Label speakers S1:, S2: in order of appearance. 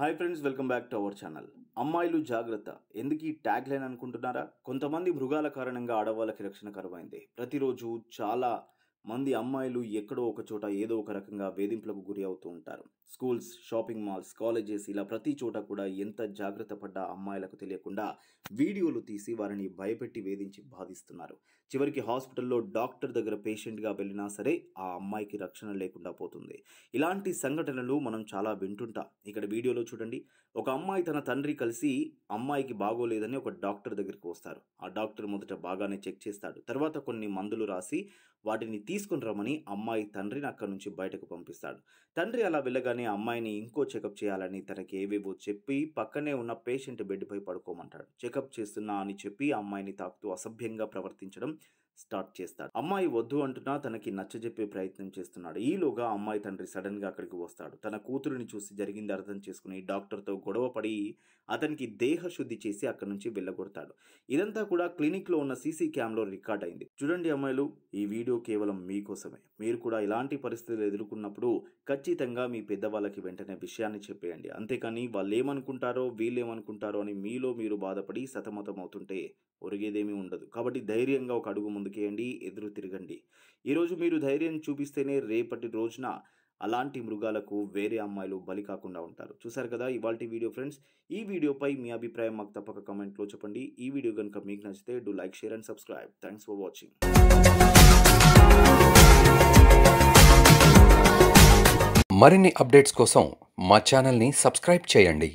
S1: hi friends welcome back to our channel అమ్మాయిలు జాగ్రత్త ఎందుకు ఈ ట్యాగ్ లైన్ అనుకుంటున్నారా కొంతమంది మృగాల కారణంగా ఆడవాళ్ళకి రక్షణ కరువైంది ప్రతిరోజు చాలా మంది అమ్మాయిలు ఎక్కడో ఒక చోట ఏదో ఒక రకంగా వేధింపులకు గురి అవుతూ ఉంటారు స్కూల్స్ షాపింగ్ మాల్స్ కాలేజెస్ ఇలా ప్రతి చోట కూడా ఎంత జాగ్రత్త పడ్డా అమ్మాయిలకు తెలియకుండా వీడియోలు తీసి వారిని భయపెట్టి వేధించి బాధిస్తున్నారు చివరికి హాస్పిటల్లో డాక్టర్ దగ్గర పేషెంట్గా వెళ్ళినా సరే ఆ అమ్మాయికి రక్షణ లేకుండా పోతుంది ఇలాంటి సంఘటనలు మనం చాలా వింటుంటాం ఇక్కడ వీడియోలో చూడండి ఒక అమ్మాయి తన తండ్రి కలిసి అమ్మాయికి బాగోలేదని ఒక డాక్టర్ దగ్గరికి వస్తారు ఆ డాక్టర్ మొదట బాగానే చెక్ చేస్తాడు తర్వాత కొన్ని మందులు రాసి వాటిని తీసుకుని రమ్మని అమ్మాయి తండ్రిని అక్కడి నుంచి బయటకు పంపిస్తాడు తండ్రి అలా వెళ్ళగానే అమ్మాయిని ఇంకో చెకప్ చేయాలని తనకి ఏవేవో చెప్పి పక్కనే ఉన్న పేషెంట్ బెడ్పై పడుకోమంటాడు చెకప్ చేస్తున్నా అని చెప్పి అమ్మాయిని తాకుతూ అసభ్యంగా ప్రవర్తించడం స్టార్ట్ చేస్తాడు అమ్మాయి వద్దు అంటున్నా తనకి నచ్చజెప్పే ప్రయత్నం చేస్తున్నాడు ఈలోగా అమ్మాయి తండ్రి సడన్ గా అక్కడికి వస్తాడు తన కూతురిని చూసి జరిగింది అర్థం చేసుకుని డాక్టర్తో గొడవ పడి అతనికి దేహ శుద్ధి చేసి అక్కడి నుంచి వెళ్ళగొడతాడు ఇదంతా కూడా క్లినిక్ లో ఉన్న సీసీ క్యామ్ లో రికార్డ్ అయింది చూడండి అమ్మాయిలు ఈ వీడియో కేవలం మీకోసమే మీరు కూడా ఇలాంటి పరిస్థితులు ఎదుర్కొన్నప్పుడు ఖచ్చితంగా మీ పెద్దవాళ్ళకి వెంటనే విషయాన్ని చెప్పేయండి అంతేకాని వాళ్ళు ఏమనుకుంటారో వీళ్ళు ఏమనుకుంటారో అని మీలో మీరు బాధపడి సతమతం అవుతుంటే జరిగేదేమీ ఉండదు కాబట్టి ధైర్యంగా ఒక అడుగు ముందుకేయండి ఎదురు తిరగండి ఈరోజు మీరు ధైర్యం చూపిస్తేనే రేపటి రోజున అలాంటి మృగాలకు వేరే అమ్మాయిలు బలి కాకుండా ఉంటారు చూసారు కదా ఇవాళ వీడియో ఫ్రెండ్స్ ఈ వీడియోపై మీ అభిప్రాయం మాకు తప్పక కమెంట్లో చెప్పండి ఈ వీడియో కనుక మీకు నచ్చితే do like share and subscribe thanks for watching మరిన్ని అప్డేట్స్ కోసం మా సబ్స్క్రైబ్ చేయండి